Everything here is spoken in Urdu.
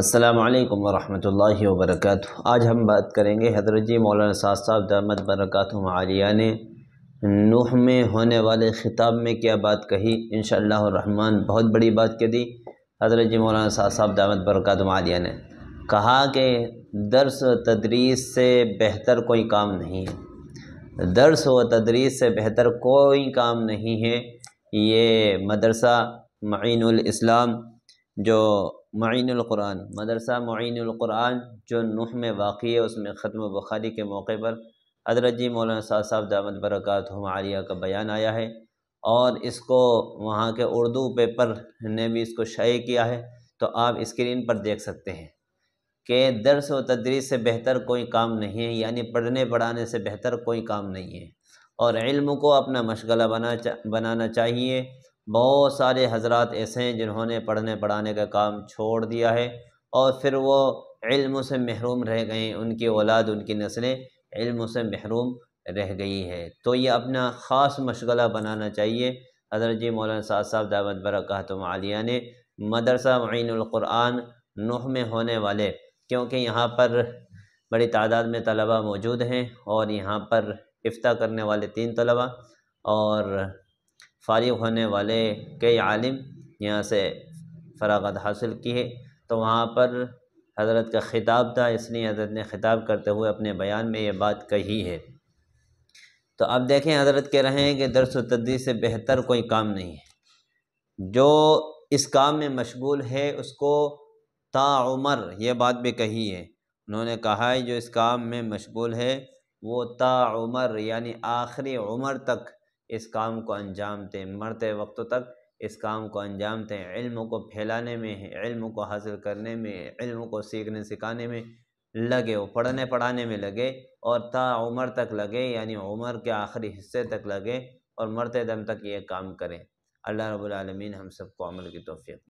السلام علیکم ورحمۃ اللہ وبرکاتہ آج ہم بات کریں گے حضرت جی مولانا ساز صاحب دامت برکاتہ عالیہ نے نوح میں ہونے والے خطاب میں کیا بات کہی ان شاء اللہ الرحمن بہت بڑی بات کہہ دی حضرت جی مولانا ساز صاحب دامت برکاتہ عالیہ نے کہا کہ درس و تدریس سے بہتر کوئی کام نہیں ہے درس و تدریس سے بہتر کوئی کام نہیں ہے یہ مدرسہ معین الاسلام جو معین القرآن مدرسہ معین القرآن جو نوح میں واقع ہے اس میں ختم بخاری کے موقع پر حضرت جی مولانا صاحب صاحب دعوت برکات ہم عالیہ کا بیان آیا ہے اور اس کو وہاں کے اردو پیپر نے بھی اس کو شائع کیا ہے تو آپ اسکرین پر دیکھ سکتے ہیں کہ درس و تدریس سے بہتر کوئی کام نہیں ہے یعنی پڑھنے پڑھانے سے بہتر کوئی کام نہیں ہے اور علم کو اپنا مشغلہ بنا بنانا چاہیے بہت سارے حضرات ایسے ہیں جنہوں نے پڑھنے پڑھانے کا کام چھوڑ دیا ہے اور پھر وہ علم سے محروم رہ گئے ہیں ان کی اولاد ان کی نسلیں علم سے محروم رہ گئی ہے تو یہ اپنا خاص مشغلہ بنانا چاہیے حضرت جی مولانا سعد صاحب دعوت برکاتم عالیہ نے مدرسہ معین القرآن نوح میں ہونے والے کیونکہ یہاں پر بڑی تعداد میں طلباء موجود ہیں اور یہاں پر افتہ کرنے والے تین طلبہ اور فارغ ہونے والے کئی عالم یہاں سے فراغت حاصل کی ہے تو وہاں پر حضرت کا خطاب تھا اس لیے حضرت نے خطاب کرتے ہوئے اپنے بیان میں یہ بات کہی ہے تو اب دیکھیں حضرت کہہ رہے ہیں کہ درس و تدریس سے بہتر کوئی کام نہیں ہے جو اس کام میں مشغول ہے اس کو تا عمر یہ بات بھی کہی ہے انہوں نے کہا ہے جو اس کام میں مشغول ہے وہ تا عمر یعنی آخری عمر تک اس کام کو انجام دیں مرتے وقت تک اس کام کو انجام دیں علم کو پھیلانے میں علم کو حاصل کرنے میں علم کو سیکھنے سکھانے میں لگے وہ پڑھنے پڑھانے میں لگے اور تا عمر تک لگے یعنی عمر کے آخری حصے تک لگے اور مرتے دم تک یہ کام کریں اللہ رب العالمین ہم سب کو عمل کی توفیق